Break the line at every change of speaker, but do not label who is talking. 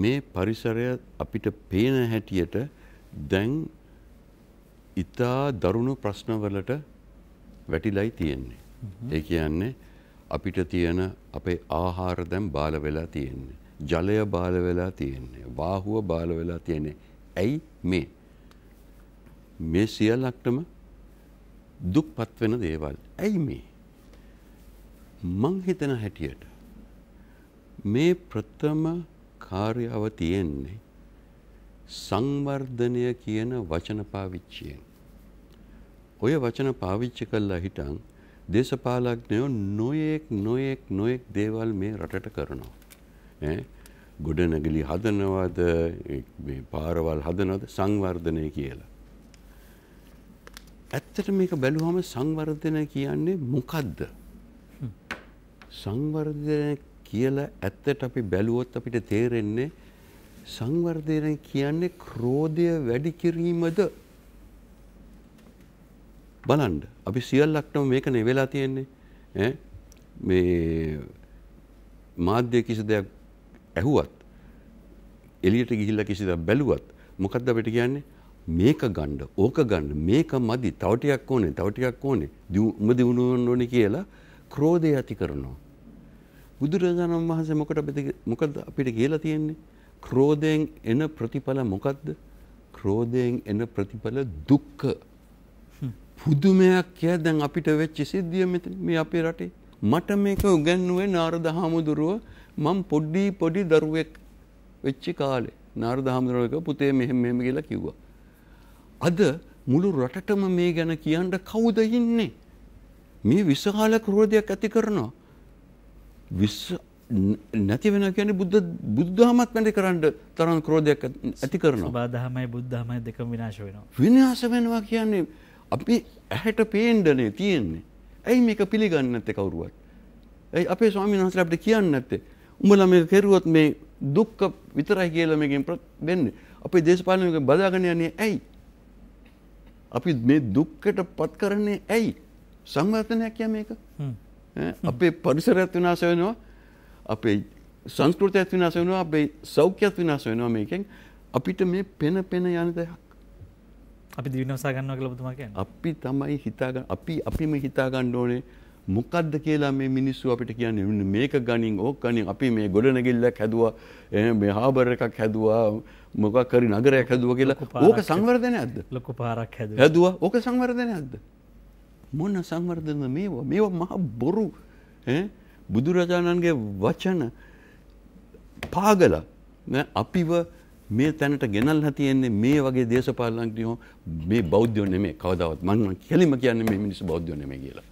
මේ පරිසරය අපිට පේන හැටියට දැන් ඉතා දරුණු ප්‍රශ්නවලට වැටිලයි තියෙන්නේ. ඒ කියන්නේ අපිට තියෙන අපේ ආහාර දැන් බාල වෙලා තියෙන්නේ. ජලය බාල වෙලා තියෙන්නේ. වාහුව බාල වෙලා තියෙන්නේ. ඇයි මේ? මේ සියල්ලක්ටම දුක්පත් වෙන දේවල්. ඇයි මේ? මං හිතන හැටියට මේ ප්‍රථම කාර්යාව තියෙන්නේ සංවර්ධනය කියන වචන පාවිච්චියෙන්. ඔය වචන පාවිච්චි කළා හිටන් දේශපාලඥයෝ නොයෙක් නොයෙක් නොයෙක් දේවල් මේ රටට කරනවා. ඈ ගොඩනැගිලි හදනවද මේ පාරවල් හදනවද සංවර්ධනය කියලා. ඇත්තට මේක බැලුවම සංවර්ධනය කියන්නේ මොකද්ද? සංවර්ධනය කියලා ඇත්තට අපි බැලුවොත් අපිට තේරෙන්නේ සංවර්ධනය කියන්නේ ක්‍රෝධය වැඩි කිරීමද බලන්න අපි සියල්ලක්ටම මේක නෙවෙලා තියෙන්නේ මේ මාධ්‍ය කිසි දෙයක් ඇහුවත් එලියට ගිහිල්ලා කිසි දෙයක් බැලුවත් මොකද්ද අපිට කියන්නේ මේක ගණ්ඩ ඕක ගණ්ඩ මේක මදි තවටියක් ඕනේ තවටියක් ඕනේ උම දියුණුවන් ඕනේ කියලා ක්‍රෝධය ඇති කරනවා බුදුරජාණන් වහන්සේ මොකට මොකද අපිට කියලා තියෙන්නේ ක්‍රෝධයෙන් එන ප්‍රතිඵල මොකක්ද ක්‍රෝධයෙන් එන ප්‍රතිඵල දුක්ඛ පුදුමයක් කිය දැන් අපිට වෙච්ච සිද්ධිය මෙතන මේ අපේ රටේ මට මේක උගන්වුවේ නාරද හාමුදුරුව මම පොඩි පොඩි දරුවෙක් වෙච්ච කාලේ නාරද හාමුදුරුවෝ පුතේ මෙහෙම මෙහෙම කියලා කිව්වා අද මුළු රටටම මේ ගැන කියන්න කවුද ඉන්නේ මේ විශාල ක්‍රෝධයක් ඇති කරනවා විශ්ව නැති වෙන කියන බුද්ධ බුද්ධහමත් වැඩි කරන්න තරම් ක්‍රෝධයක් ඇති කරනවා. සබාධහමයි බුද්ධහමයි දෙකම විනාශ වෙනවා. විනාශ වෙනවා කියන්නේ අපි ඇහැට පේන්නනේ තියෙන්නේ. ඇයි මේක පිළිගන්නේ නැත්තේ කවුරුවත්? ඇයි අපේ ස්වාමීන් වහන්සේලා අපිට කියන්නේ නැත්තේ? උඹලා මේක කරුවොත් මේ දුක්ඛ විතරයි කියලා මේකෙන් වෙන්නේ. අපේ දේශපාලන මේක බදාගෙන යන්නේ ඇයි? අපි මේ දුක්කට පත් කරන්නේ ඇයි? සංවර්ධනයක් කියන්නේ මේක. හ්ම්. අපේ පරිසරත් විනාශ වෙනවා අපේ සංස්කෘතියත් විනාශ වෙනවා අපේ සෞඛ්‍යත් විනාශ වෙනවා මේකෙන් අපිට මේ පෙන පෙන යන දෙයක් අපි දිවිනවසා ගන්නවා කියලා ඔබතුමා කියන්නේ අපි තමයි හිතාගන්න අපි අපිම හිතා ගන්න ඕනේ මොකද්ද කියලා මේ මිනිස්සු අපිට කියන්නේ මෙන්න මේක ගණින් ඕක ගණින් අපි මේ ගොඩනැගිල්ලක් හැදුවා මේ හාබර් එකක් හැදුවා මොකක් හරි නගරයක් හැදුවා කියලා ඕක සංවර්ධනයක්ද ලොකු පාරක් හැදුවා හැදුවා ඕක සංවර්ධනයක්ද මොන සංවර්ධන මේවා මේවා මහා බොරු බුදුරජාණන්ගේ වචන පාගල අපිව මේ තැනට ගෙනල් හතියෙන්නේ මේ වගේ දේශපාලන්ටියෝ මේ බෞද්ධයෝ නෙමේ කවදාවත් මන්ම කෙලිම කියන්නේ මේ මිනිස් බෞද්ධයෝ නෙමේ කියලා